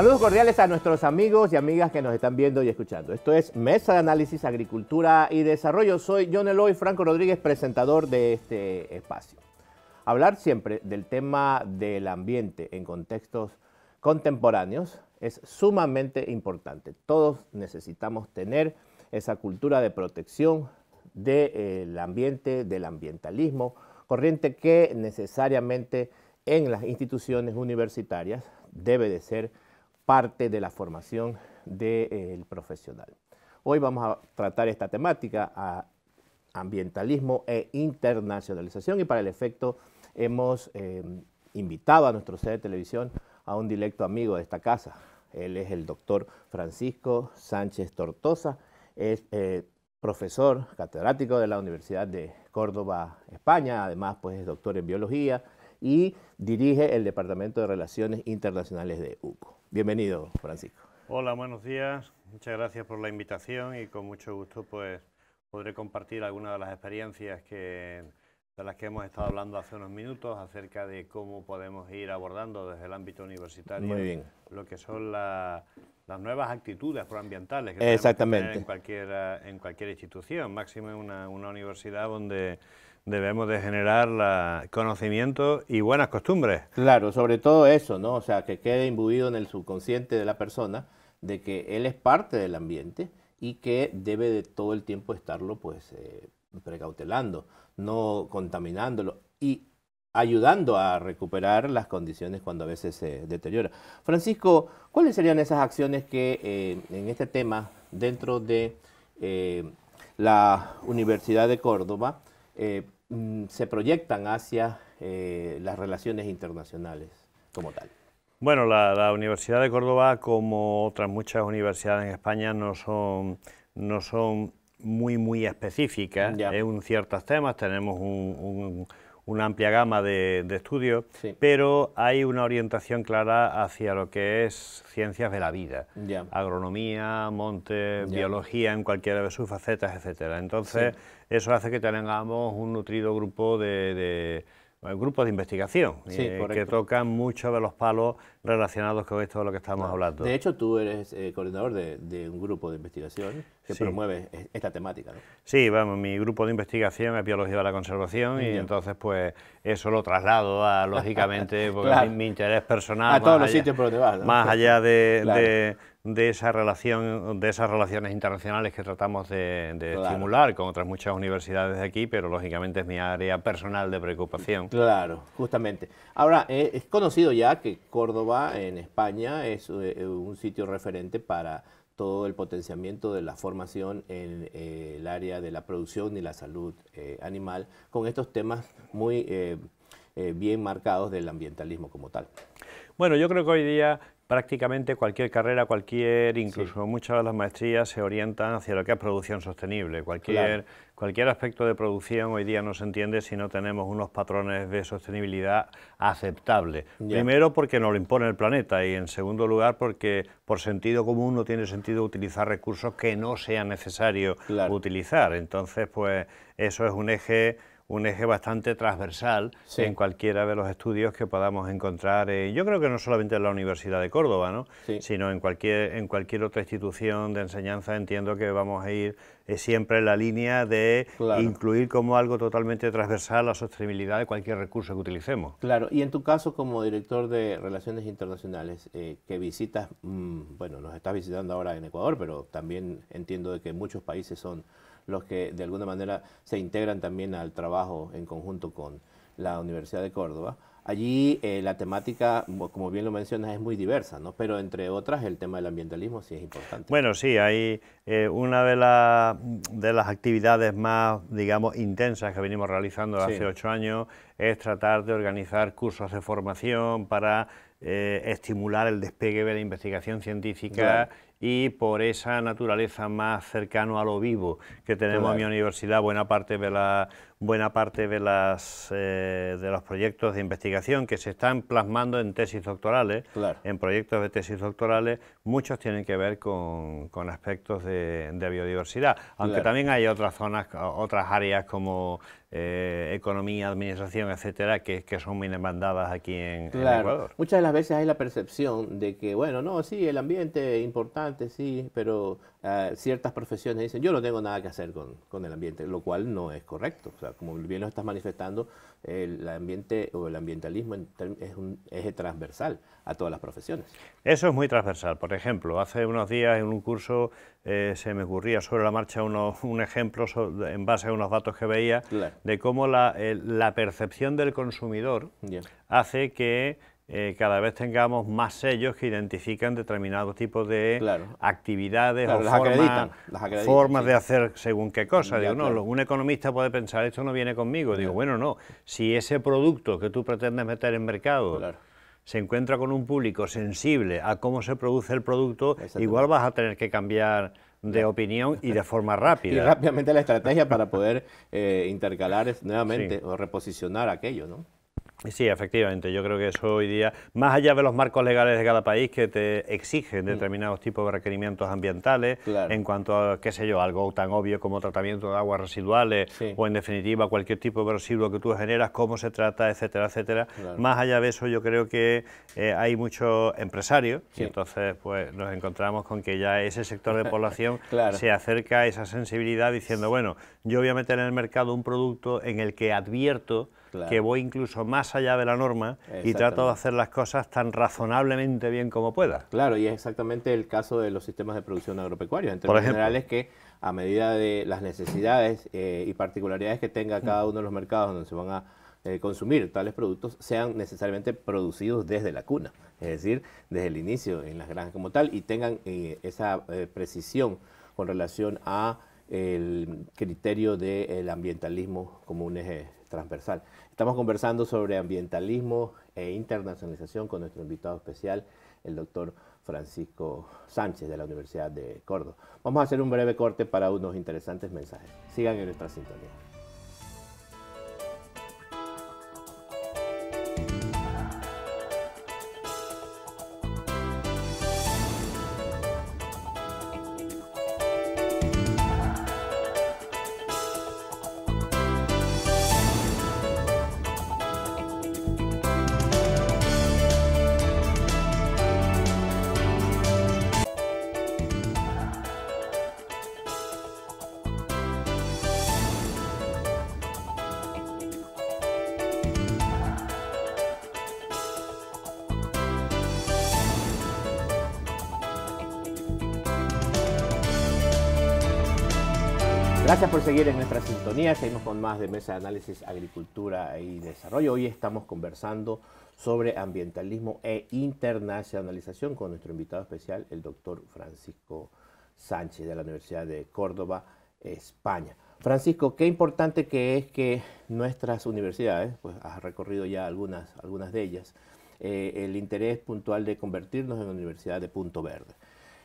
Saludos cordiales a nuestros amigos y amigas que nos están viendo y escuchando. Esto es Mesa de Análisis Agricultura y Desarrollo. Soy John Eloy Franco Rodríguez, presentador de este espacio. Hablar siempre del tema del ambiente en contextos contemporáneos es sumamente importante. Todos necesitamos tener esa cultura de protección del ambiente, del ambientalismo, corriente que necesariamente en las instituciones universitarias debe de ser parte de la formación del profesional. Hoy vamos a tratar esta temática a ambientalismo e internacionalización y para el efecto hemos eh, invitado a nuestro sede de televisión a un directo amigo de esta casa. Él es el doctor Francisco Sánchez Tortosa, es eh, profesor catedrático de la Universidad de Córdoba, España, además pues es doctor en biología y dirige el Departamento de Relaciones Internacionales de UCO. Bienvenido, Francisco. Hola, buenos días. Muchas gracias por la invitación y con mucho gusto pues podré compartir algunas de las experiencias que, de las que hemos estado hablando hace unos minutos acerca de cómo podemos ir abordando desde el ámbito universitario lo que son las nuevas actitudes proambientales que Exactamente. tener en cualquier, en cualquier institución, máximo en una, una universidad donde debemos de generar la, conocimiento y buenas costumbres. Claro, sobre todo eso, ¿no? O sea, que quede imbuido en el subconsciente de la persona de que él es parte del ambiente y que debe de todo el tiempo estarlo pues eh, precautelando, no contaminándolo y ayudando a recuperar las condiciones cuando a veces se deteriora. Francisco, ¿cuáles serían esas acciones que eh, en este tema dentro de eh, la Universidad de Córdoba Mm, se proyectan hacia eh, las relaciones internacionales como tal? Bueno, la, Universidad de Córdoba, como otras muchas universidades en España, no son, no son muy, muy específicas en ciertos temas. Tenemos un una amplia gama de, estudios, pero hay una orientación clara hacia lo que es ciencias de la vida, agronomía, monte, biología en cualquiera de sus facetas, etcétera. Entonces, eso hace que tengamos un nutrido grupo de grupo de investigación eh, que tocan muchos de los palos relacionados con esto de lo que estamos ah, hablando. De hecho, tú eres eh, coordinador de, un grupo de investigación que promueve esta temática. ¿no? Sí, vamos, mi grupo de investigación es biología de la conservación y entonces pues eso lo traslado a, lógicamente, porque mi, interés personal... A todos los sitios por donde vas. Más allá de de, esa relación, de esas relaciones internacionales que tratamos de, estimular con otras muchas universidades de aquí, pero lógicamente es mi área personal de preocupación. Claro, justamente. Ahora, eh, es conocido ya que Córdoba en España es eh, un sitio referente para todo el potenciamiento de la formación en eh, el área de la producción y la salud animal, con estos temas muy bien marcados del ambientalismo como tal. Bueno, yo creo que hoy día prácticamente cualquier carrera, cualquier, incluso muchas de las maestrías se orientan hacia lo que es producción sostenible. Cualquier, cualquier aspecto de producción hoy día no se entiende si no tenemos unos patrones de sostenibilidad aceptables. Primero porque nos lo impone el planeta y en segundo lugar porque por sentido común no tiene sentido utilizar recursos que no sea necesario utilizar. Entonces, pues eso es un eje un eje bastante transversal en cualquiera de los estudios que podamos encontrar, eh, yo creo que no solamente en la Universidad de Córdoba, ¿no? sino en cualquier, en cualquier otra institución de enseñanza entiendo que vamos a ir eh, siempre en la línea de incluir como algo totalmente transversal la sostenibilidad de cualquier recurso que utilicemos. Claro, y en tu caso como director de Relaciones Internacionales, eh, que visitas, mm, bueno, nos estás visitando ahora en Ecuador, pero también entiendo de que muchos países son los que de alguna manera se integran también al trabajo en conjunto con la Universidad de Córdoba. Allí eh, la temática, como bien lo mencionas, es muy diversa, ¿no? pero entre otras el tema del ambientalismo sí es importante. Bueno, sí, hay eh, una de, de, las actividades más, digamos, intensas que venimos realizando hace ocho años es tratar de organizar cursos de formación para eh, estimular el despegue de la investigación científica y por esa naturaleza más cercano a lo vivo que tenemos en mi universidad, buena parte de la buena parte de, las, eh, de los proyectos de investigación que se están plasmando en tesis doctorales, en proyectos de tesis doctorales, muchos tienen que ver con, aspectos de, biodiversidad, aunque también hay otras zonas, otras áreas como eh, economía, administración, etcétera, que, son muy demandadas aquí en, Ecuador. Muchas de las veces hay la percepción de que, bueno, no, sí, el ambiente es importante, sí, pero Ah, ciertas profesiones dicen, yo no tengo nada que hacer con, el ambiente, lo cual no es correcto. O sea, como bien lo estás manifestando, el ambiente o el ambientalismo es un eje transversal a todas las profesiones. Eso es muy transversal. Por ejemplo, hace unos días en un curso eh, se me ocurría sobre la marcha un ejemplo en base a unos datos que veía de cómo la, percepción del consumidor hace que eh, cada vez tengamos más sellos que identifican determinados tipos de actividades o formas, de hacer según qué cosa. digo, no, un economista puede pensar, esto no viene conmigo. Digo, bueno, no, si ese producto que tú pretendes meter en mercado se encuentra con un público sensible a cómo se produce el producto, igual vas a tener que cambiar de opinión y de forma rápida. y rápidamente la estrategia para poder eh, intercalar nuevamente o reposicionar aquello, ¿no? Sí, efectivamente. Yo creo que eso hoy día, más allá de los marcos legales de cada país que te exigen mm. determinados tipos de requerimientos ambientales, en cuanto a, qué sé yo, algo tan obvio como tratamiento de aguas residuales o en definitiva cualquier tipo de residuo que tú generas, cómo se trata, etcétera, etcétera. Más allá de eso, yo creo que eh, hay muchos empresarios y entonces pues nos encontramos con que ya ese sector de población se acerca a esa sensibilidad diciendo, bueno, yo voy a meter en el mercado un producto en el que advierto que voy incluso más allá de la norma y trato de hacer las cosas tan razonablemente bien como pueda. Claro, y es exactamente el caso de los sistemas de producción agropecuaria. En términos generales, que a medida de las necesidades eh, y particularidades que tenga mm. cada uno de los mercados donde se van a eh, consumir tales productos sean necesariamente producidos desde la cuna, es decir, desde el inicio en las granjas como tal y tengan eh, esa precisión con relación a el criterio del ambientalismo como un eje transversal. Estamos conversando sobre ambientalismo e internacionalización con nuestro invitado especial, el doctor Francisco Sánchez de la Universidad de Córdoba. Vamos a hacer un breve corte para unos interesantes mensajes. Sigan en nuestra sintonía. Gracias por seguir en nuestra sintonía. Seguimos con más de Mesa de Análisis Agricultura y Desarrollo. Hoy estamos conversando sobre ambientalismo e internacionalización con nuestro invitado especial, el doctor Francisco Sánchez de la Universidad de Córdoba, España. Francisco, qué importante que es que nuestras universidades, pues has recorrido ya algunas, algunas de ellas, eh, el interés puntual de convertirnos en universidad de punto verde.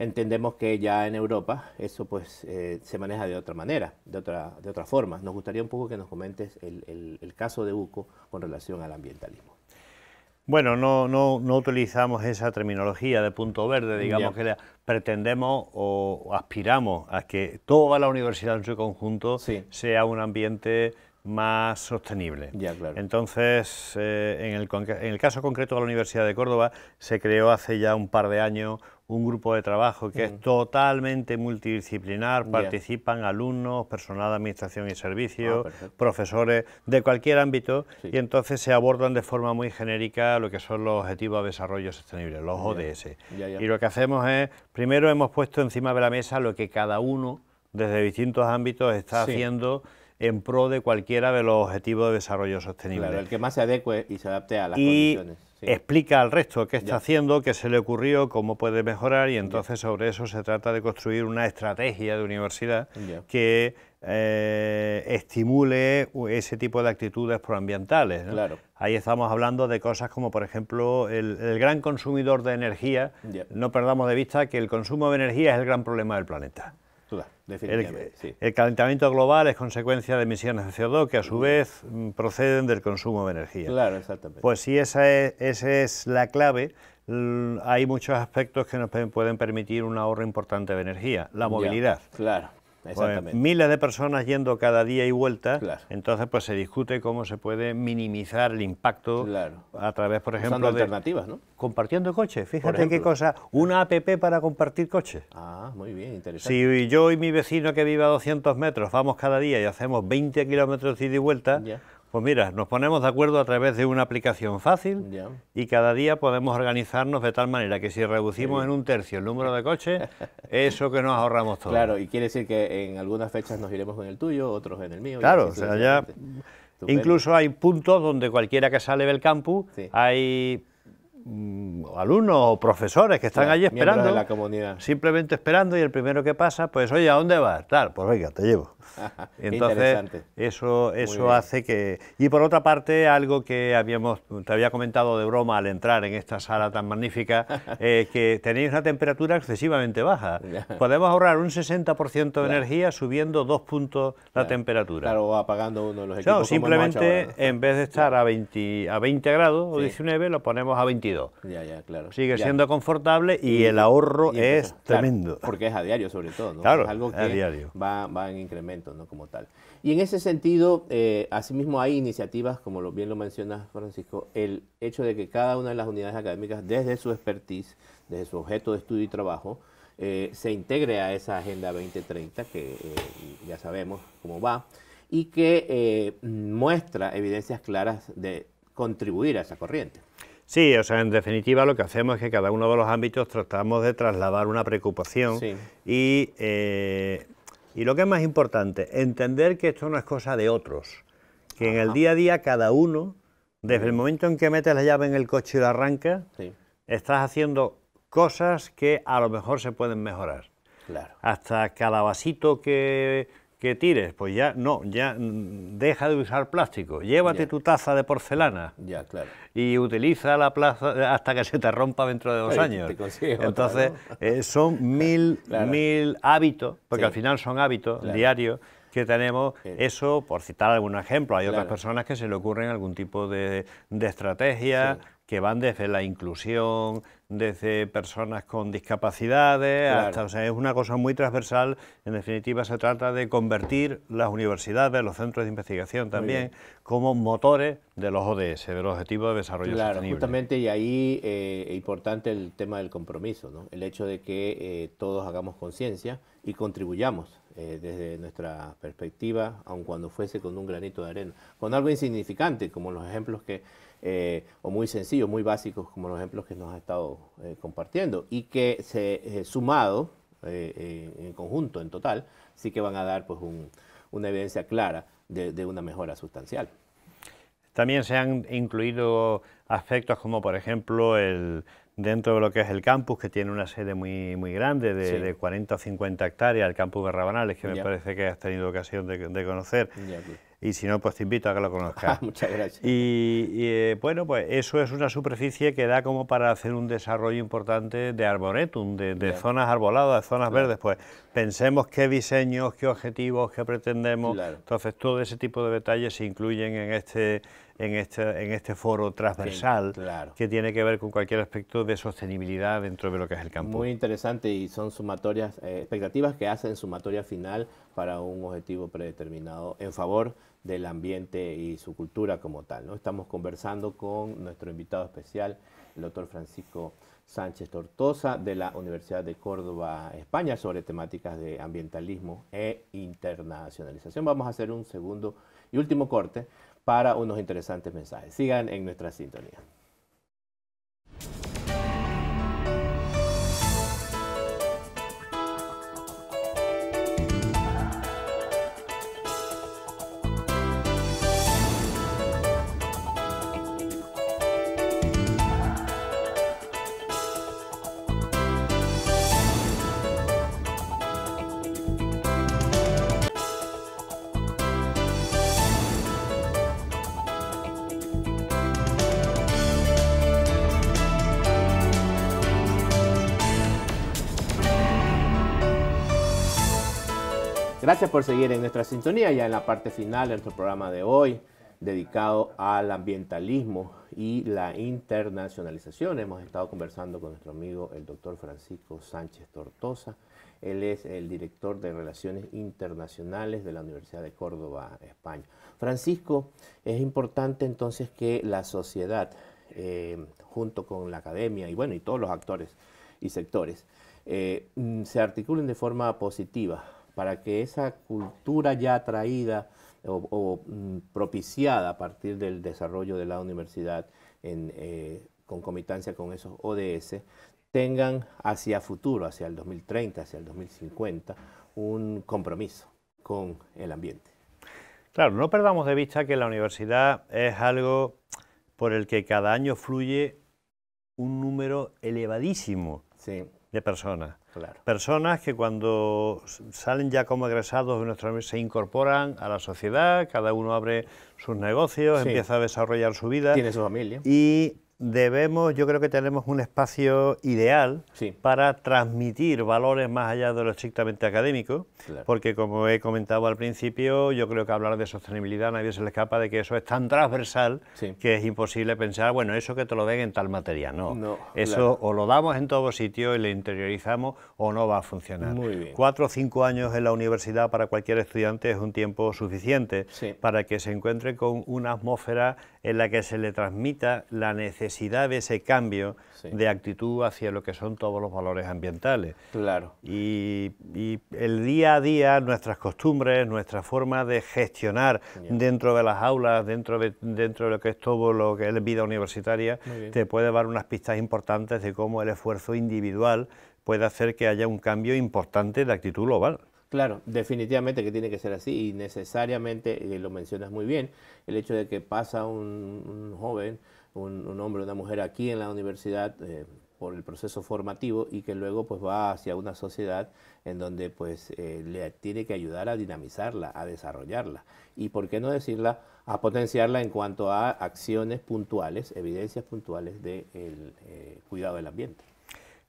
Entendemos que ya en Europa eso pues eh, se maneja de otra manera, de otra, de forma. Nos gustaría un poco que nos comentes el, caso de UCO con relación al ambientalismo. Bueno, no, no, no, utilizamos esa terminología de punto verde, digamos que pretendemos o aspiramos a que toda la universidad en su conjunto sea un ambiente más sostenible. Entonces, eh, en, el, caso concreto de la Universidad de Córdoba, se creó hace ya un par de años un grupo de trabajo que es totalmente multidisciplinar, participan alumnos, personal de administración y servicios, ah, profesores de cualquier ámbito, y entonces se abordan de forma muy genérica lo que son los Objetivos de Desarrollo Sostenible, los ODS. y lo que hacemos es, primero hemos puesto encima de la mesa lo que cada uno, desde distintos ámbitos, está haciendo en pro de cualquiera de los objetivos de desarrollo sostenible. Claro, el que más se adecue y se adapte a las condiciones. explica al resto qué está haciendo, qué se le ocurrió, cómo puede mejorar y entonces sobre eso se trata de construir una estrategia de universidad que eh, estimule ese tipo de actitudes proambientales. Claro. Ahí estamos hablando de cosas como, por ejemplo, el, el gran consumidor de energía. No perdamos de vista que el consumo de energía es el gran problema del planeta el, calentamiento global es consecuencia de emisiones de CO2 que a su mm. vez mm, proceden del consumo de energía. Claro, exactamente. Pues si esa e, es, es la clave, hay muchos aspectos que nos pueden permitir un ahorro importante de energía. La movilidad. claro miles de personas yendo cada día y vuelta, entonces pues se discute cómo se puede minimizar el impacto a través, por ejemplo, de alternativas, ¿no? Compartiendo coches, fíjate qué cosa, una app para compartir coches. Ah, muy bien, interesante. Si yo y mi vecino que vive a 200 metros vamos cada día y hacemos 20 kilómetros ida y vuelta, pues mira, nos ponemos de acuerdo a través de una aplicación fácil y cada día podemos organizarnos de tal manera que si reducimos en un tercio el número de coches, eso que nos ahorramos todos. Claro, y quiere decir que en algunas fechas nos iremos con el tuyo, otros en el mío. Claro, o sea, ya... Incluso hay puntos donde cualquiera que sale del campus, hay mm, alumnos o profesores que están allí esperando. la comunidad. Simplemente esperando y el primero que pasa, pues oye, ¿a dónde vas? Tal, pues venga, te llevo. Entonces, eso, eso hace que... Y por otra parte, algo que habíamos, te había comentado de broma al entrar en esta sala tan magnífica, eh, que tenéis una temperatura excesivamente baja. Podemos ahorrar un 60% de energía subiendo dos puntos la temperatura. Claro, o apagando uno de los equipos. No, simplemente en vez de estar a 20, a 20 grados o 19, lo ponemos a 22. Ya, ya, claro. Sigue siendo confortable y el ahorro es tremendo. porque es a diario sobre todo, algo que a diario. Va, va en incremento. Como tal. Y en ese sentido, eh, asimismo hay iniciativas, como lo, bien lo mencionas, Francisco, el hecho de que cada una de las unidades académicas, desde su expertise, desde su objeto de estudio y trabajo, eh, se integre a esa Agenda 2030, que eh, ya sabemos cómo va, y que muestra evidencias claras de contribuir a esa corriente. Sí, o sea, en definitiva lo que hacemos es que cada uno de los ámbitos tratamos de trasladar una preocupación y y lo que es más importante, entender que esto no es cosa de otros, que en el día a día cada uno, desde el momento en que metes la llave en el coche y la arrancas, estás haciendo cosas que a lo mejor se pueden mejorar. Hasta cada vasito que ¿Qué tires? Pues ya no, ya deja de usar plástico, llévate tu taza de porcelana ya, claro. y utiliza la plaza eh, hasta que se te rompa dentro de dos años. Entonces, eh, son mil, mil hábitos, porque al final son hábitos diarios que tenemos, eh. eso por citar algún ejemplo, hay otras personas que se le ocurren algún tipo de, estrategia, que van desde la inclusión, desde personas con discapacidades es una cosa muy transversal. En definitiva, se trata de convertir las universidades, los centros de investigación también, como motores de los ODS, de los Objetivos de Desarrollo claro, Sostenible. justamente, y ahí es eh, importante el tema del compromiso, ¿no? el hecho de que eh, todos hagamos conciencia y contribuyamos eh, desde nuestra perspectiva, aun cuando fuese con un granito de arena, con algo insignificante, como los ejemplos que, eh, o muy sencillos, muy básicos, como los ejemplos que nos ha estado eh, compartiendo, y que se, sumado en conjunto, en total, sí que van a dar pues, una evidencia clara de una mejora sustancial. También se han incluido aspectos como, por ejemplo, el dentro de lo que es el campus, que tiene una sede muy, muy grande, de, 40 o 50 hectáreas, el campus de Rabanales... que me parece que has tenido ocasión de, conocer. Pues. Y si no, pues te invito a que lo conozcas. Muchas gracias. Y, eh, bueno, pues eso es una superficie que da como para hacer un desarrollo importante de arboretum, de, zonas arboladas, de zonas verdes. Pues pensemos qué diseños, qué objetivos, qué pretendemos. Entonces, todo ese tipo de detalles se incluyen en este este, en este, foro transversal que tiene que ver con cualquier aspecto de sostenibilidad dentro de lo que es el campo. Muy interesante y son sumatorias, eh, expectativas que hacen sumatoria final para un objetivo predeterminado en favor del ambiente y su cultura como tal. ¿no? Estamos conversando con nuestro invitado especial, el doctor Francisco Sánchez Tortosa de la Universidad de Córdoba, España, sobre temáticas de ambientalismo e internacionalización. Vamos a hacer un segundo y último corte para unos interesantes mensajes. Sigan en nuestra sintonía. Gracias por seguir en nuestra sintonía ya en la parte final de nuestro programa de hoy dedicado al ambientalismo y la internacionalización. Hemos estado conversando con nuestro amigo el doctor Francisco Sánchez Tortosa. Él es el director de Relaciones Internacionales de la Universidad de Córdoba, España. Francisco, es importante entonces que la sociedad, eh, junto con la academia y bueno, y todos los actores y sectores, eh, mm, se articulen de forma positiva para que esa cultura ya traída o, mm, propiciada a partir del desarrollo de la universidad en eh, concomitancia con esos ODS, tengan hacia futuro, hacia el 2030, hacia el 2050, un compromiso con el ambiente. Claro, no perdamos de vista que la universidad es algo por el que cada año fluye un número elevadísimo sí de personas. Personas que cuando salen ya como egresados de nuestra se incorporan a la sociedad, cada uno abre sus negocios, empieza a desarrollar su vida. Tiene su familia. Y debemos, yo creo que tenemos un espacio ideal para transmitir valores más allá de lo estrictamente académico, porque como he comentado al principio, yo creo que hablar de sostenibilidad nadie se le escapa de que eso es tan transversal que es imposible pensar, bueno, eso que te lo den en tal materia, no. eso o lo damos en todo sitio y lo interiorizamos o no va a funcionar. Cuatro o cinco años en la universidad para cualquier estudiante es un tiempo suficiente para que se encuentre con una atmósfera en la que se le transmita la necesidad de ese cambio de actitud hacia lo que son todos los valores ambientales. Claro. Y, el día a día, nuestras costumbres, nuestra forma de gestionar dentro de las aulas, dentro de, dentro de lo que es todo lo que es vida universitaria, te puede dar unas pistas importantes de cómo el esfuerzo individual puede hacer que haya un cambio importante de actitud global. Claro, definitivamente que tiene que ser así y necesariamente, eh, lo mencionas muy bien, el hecho de que pasa un, joven, un, hombre hombre, una mujer aquí en la universidad eh, por el proceso formativo y que luego pues va hacia una sociedad en donde pues eh, le tiene que ayudar a dinamizarla, a desarrollarla y por qué no decirla, a potenciarla en cuanto a acciones puntuales, evidencias puntuales del cuidado del ambiente.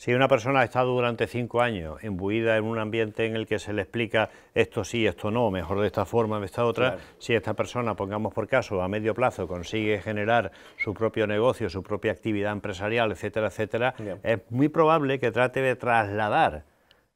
Si una persona ha estado durante cinco años imbuida en un ambiente en el que se le explica esto sí, esto no, mejor de esta forma, de esta otra, si esta persona, pongamos por caso, a medio plazo consigue generar su propio negocio, su propia actividad empresarial, etcétera, etcétera, es muy probable que trate de trasladar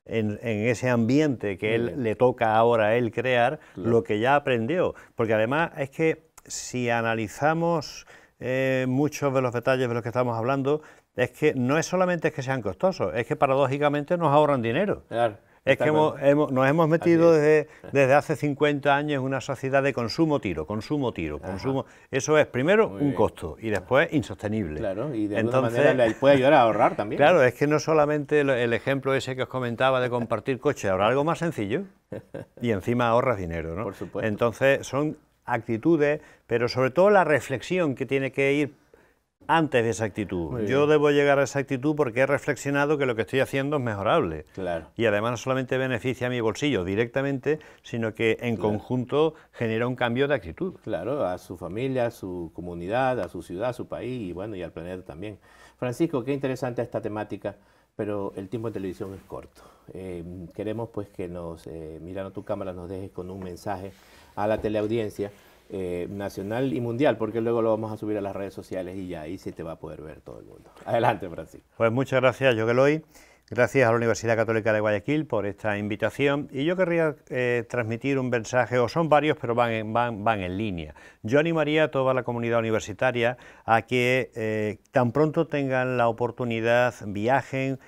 en, ese ambiente que él, le toca ahora a él crear lo que ya aprendió. Porque además es que si analizamos eh, muchos de los detalles de los que estamos hablando, es que no es solamente que sean costosos, es que paradójicamente nos ahorran dinero. Claro, es que nos hemos metido desde, hace 50 años en una sociedad de consumo tiro, consumo tiro, consumo. Eso es primero un costo y después insostenible. Claro, y de manera le puede ayudar a ahorrar también. Claro, es que no solamente el, ejemplo ese que os comentaba de compartir coche, ahora algo más sencillo y encima ahorras dinero, ¿no? Por supuesto. Entonces son actitudes, pero sobre todo la reflexión que tiene que ir antes de esa actitud. Yo debo llegar a esa actitud porque he reflexionado que lo que estoy haciendo es mejorable. Y además no solamente beneficia a mi bolsillo directamente, sino que en conjunto genera un cambio de actitud. Claro, a su familia, a su comunidad, a su ciudad, a su país y bueno, y al planeta también. Francisco, qué interesante esta temática, pero el tiempo de televisión es corto. Em, queremos pues que nos, eh, mirando tu cámara, nos dejes con un mensaje a la teleaudiencia eh, nacional y mundial, porque luego lo vamos a subir a las redes sociales y ya ahí se te va a poder ver todo el mundo. Adelante, Francisco. Pues muchas gracias, Jogeloy. Gracias a la Universidad Católica de Guayaquil por esta invitación y yo querría eh, transmitir un mensaje, o son varios, pero van en, van, van en línea. Yo animaría a toda la comunidad universitaria a que eh, tan pronto tengan la oportunidad, viajen,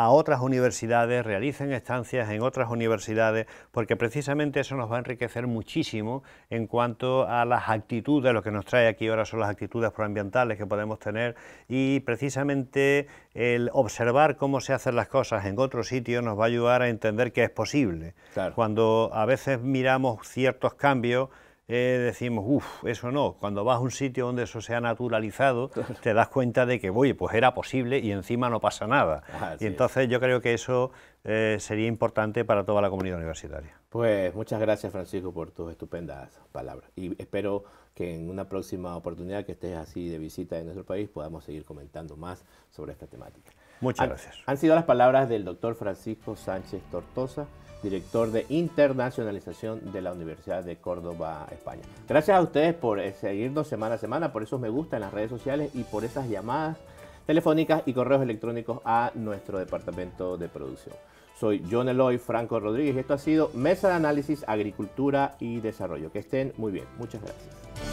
a otras universidades, realicen estancias en otras universidades, porque precisamente eso nos va a enriquecer muchísimo en cuanto a las actitudes, lo que nos trae aquí ahora son las actitudes proambientales que podemos tener y precisamente el observar cómo se hacen las cosas en otro sitio nos va a ayudar a entender que es posible. Cuando a veces miramos ciertos cambios, eh, decimos, uff, eso no. Cuando vas a un sitio donde eso se ha naturalizado, te das cuenta de que, oye, pues era posible y encima no pasa nada. y entonces yo creo que eso eh, sería importante para toda la comunidad universitaria. Pues muchas gracias, Francisco, por tus estupendas palabras. Y espero que en una próxima oportunidad que estés así de visita en nuestro país podamos seguir comentando más sobre esta temática. Muchas gracias. Han sido las palabras del doctor Francisco Sánchez Tortosa, director de internacionalización de la Universidad de Córdoba, España. Gracias a ustedes por eh, seguirnos semana a semana, por esos me gusta en las redes sociales y por esas llamadas telefónicas y correos electrónicos a nuestro departamento de producción. Soy John Eloy Franco Rodríguez y esto ha sido Mesa de Análisis Agricultura y Desarrollo. Que estén muy bien. Muchas gracias.